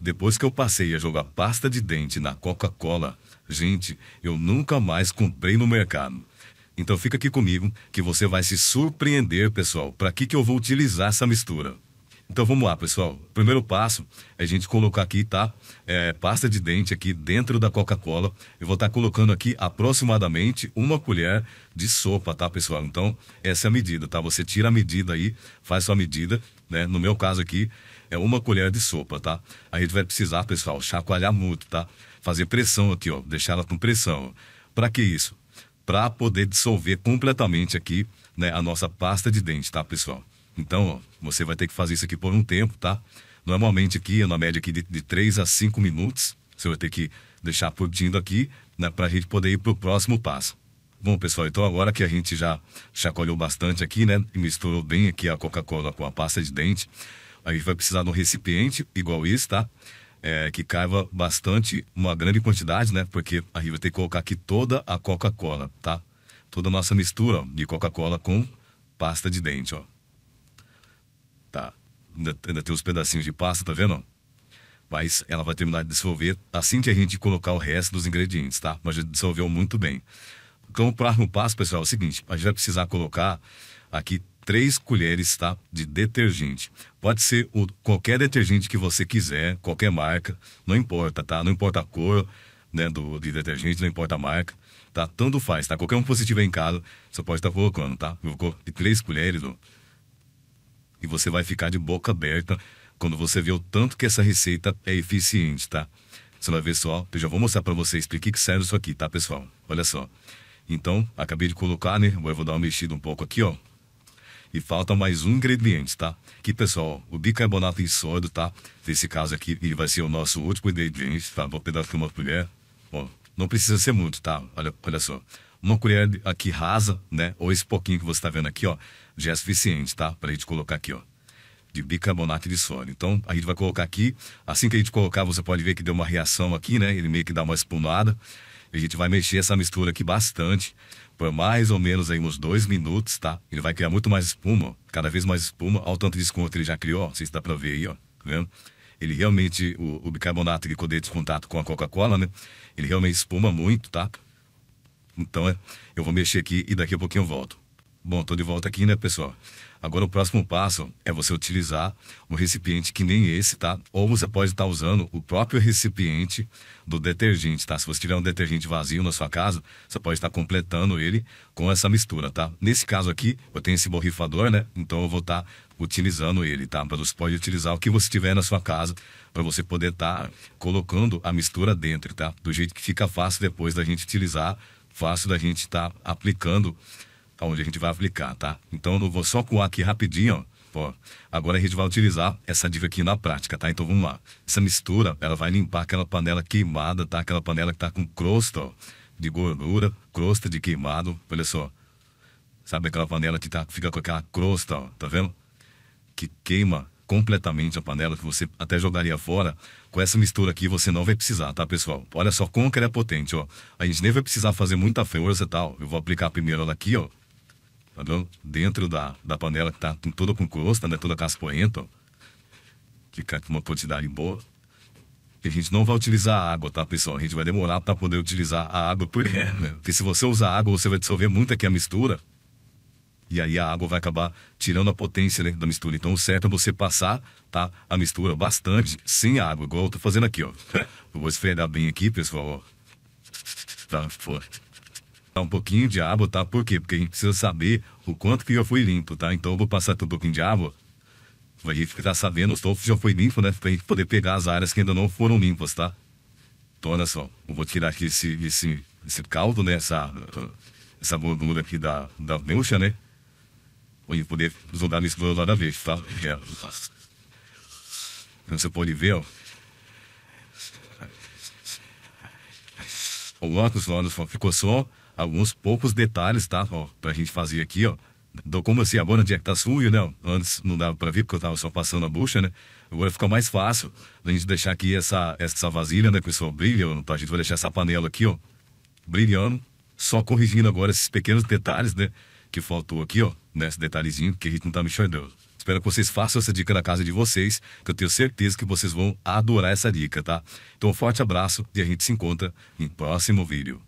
Depois que eu passei a jogar pasta de dente na Coca-Cola, gente, eu nunca mais comprei no mercado. Então fica aqui comigo que você vai se surpreender, pessoal. Para que, que eu vou utilizar essa mistura? Então vamos lá, pessoal. Primeiro passo é a gente colocar aqui, tá? É, pasta de dente aqui dentro da Coca-Cola. Eu vou estar tá colocando aqui aproximadamente uma colher de sopa, tá, pessoal? Então, essa é a medida, tá? Você tira a medida aí, faz sua medida, né? No meu caso aqui, é uma colher de sopa, tá? Aí gente vai precisar, pessoal, chacoalhar muito, tá? Fazer pressão aqui, ó, deixar ela com pressão. Para que isso? Para poder dissolver completamente aqui, né, a nossa pasta de dente, tá, pessoal? Então, ó, você vai ter que fazer isso aqui por um tempo, tá? Normalmente aqui, na é média aqui de, de 3 a 5 minutos, você vai ter que deixar pedindo aqui, né, para a gente poder ir pro próximo passo. Bom, pessoal, então agora que a gente já chacoalhou bastante aqui, né, e misturou bem aqui a Coca-Cola com a pasta de dente, Aí vai precisar de um recipiente igual esse, tá? É, que caiba bastante, uma grande quantidade, né? Porque aí vai ter que colocar aqui toda a Coca-Cola, tá? Toda a nossa mistura de Coca-Cola com pasta de dente, ó. Tá. Ainda, ainda tem os pedacinhos de pasta, tá vendo? Mas ela vai terminar de dissolver assim que a gente colocar o resto dos ingredientes, tá? Mas já dissolveu muito bem. Então, o próximo passo, pessoal, é o seguinte: a gente vai precisar colocar aqui três colheres tá, de detergente. Pode ser o, qualquer detergente que você quiser, qualquer marca, não importa, tá? Não importa a cor né, do, de detergente, não importa a marca, tá? Tanto faz, tá? Qualquer um positivo em casa, você pode estar tá colocando, tá? Colocou de três colheres, ó, e você vai ficar de boca aberta quando você vê o tanto que essa receita é eficiente, tá? Você vai ver só, eu já vou mostrar para vocês para que, que serve isso aqui, tá, pessoal? Olha só. Então, acabei de colocar, né? Agora eu vou dar uma mexida um pouco aqui, ó. E falta mais um ingrediente, tá? Que, pessoal, o bicarbonato de sódio, tá? Nesse caso aqui, ele vai ser o nosso último ingrediente, tá? Vou pegar aqui uma colher. Bom, não precisa ser muito, tá? Olha, olha só. Uma colher aqui rasa, né? Ou esse pouquinho que você está vendo aqui, ó, já é suficiente, tá? Para a gente colocar aqui, ó de bicarbonato de sódio. Então, a gente vai colocar aqui. Assim que a gente colocar, você pode ver que deu uma reação aqui, né? Ele meio que dá uma espumada. A gente vai mexer essa mistura aqui bastante por mais ou menos aí uns dois minutos, tá? Ele vai criar muito mais espuma, cada vez mais espuma, ao tanto de desconto ele já criou, vocês se dá para ver aí, ó, tá vendo? Ele realmente, o, o bicarbonato que codeia de contato com a Coca-Cola, né? Ele realmente espuma muito, tá? Então, é, eu vou mexer aqui e daqui a pouquinho eu volto. Bom, estou de volta aqui, né, pessoal? Agora o próximo passo é você utilizar um recipiente que nem esse, tá? Ou você pode estar tá usando o próprio recipiente do detergente, tá? Se você tiver um detergente vazio na sua casa, você pode estar tá completando ele com essa mistura, tá? Nesse caso aqui, eu tenho esse borrifador, né? Então eu vou estar tá utilizando ele, tá? Mas você pode utilizar o que você tiver na sua casa para você poder estar colocando a mistura dentro, tá? Do jeito que fica fácil depois da gente utilizar, fácil da gente estar aplicando onde a gente vai aplicar, tá? Então eu vou só coar aqui rapidinho, ó. Agora a gente vai utilizar essa dica aqui na prática, tá? Então vamos lá. Essa mistura, ela vai limpar aquela panela queimada, tá? Aquela panela que tá com crosta, ó, de gordura, crosta de queimado, olha só. Sabe aquela panela que tá, fica com aquela crosta, ó, tá vendo? Que queima completamente a panela, que você até jogaria fora. Com essa mistura aqui você não vai precisar, tá, pessoal? Olha só como que ela é potente, ó. A gente nem vai precisar fazer muita força e tal. Eu vou aplicar primeiro ela aqui, ó Tá Dentro da, da panela que tá toda com crosta, né? Toda caspoenta, Fica com uma quantidade boa. E a gente não vai utilizar a água, tá, pessoal? A gente vai demorar para poder utilizar a água. Porque, é. né? porque se você usar água, você vai dissolver muito aqui a mistura. E aí a água vai acabar tirando a potência né, da mistura. Então o certo é você passar tá, a mistura bastante sem água, igual eu tô fazendo aqui, ó. Eu vou esfregar bem aqui, pessoal, Tá, pô. Tá um pouquinho de água, tá? Por quê? Porque a gente precisa saber o quanto que eu fui limpo, tá? Então eu vou passar um pouquinho de água a gente ficar sabendo o estofo já foi limpo, né? Pra gente poder pegar as áreas que ainda não foram limpas, tá? Então, olha só, eu vou tirar aqui esse, esse, esse caldo, né? Essa, essa gordura aqui da, da meuxa, né? Pra gente poder jogar nesse lado da vez, tá? É. Então, você pode ver, ó. O óculos, o óculos ficou só alguns poucos detalhes, tá? Ó, pra gente fazer aqui, ó. Do como assim, agora onde é que tá sujo, né? Antes não dava pra ver porque eu tava só passando a bucha, né? Agora fica mais fácil a gente deixar aqui essa, essa vasilha, né? Que o pessoal brilha, então a gente vai deixar essa panela aqui, ó, brilhando. Só corrigindo agora esses pequenos detalhes, né? Que faltou aqui, ó, nesse detalhezinho que a gente não tá me enxergando. Espero que vocês façam essa dica na casa de vocês, que eu tenho certeza que vocês vão adorar essa dica, tá? Então, um forte abraço e a gente se encontra em próximo vídeo.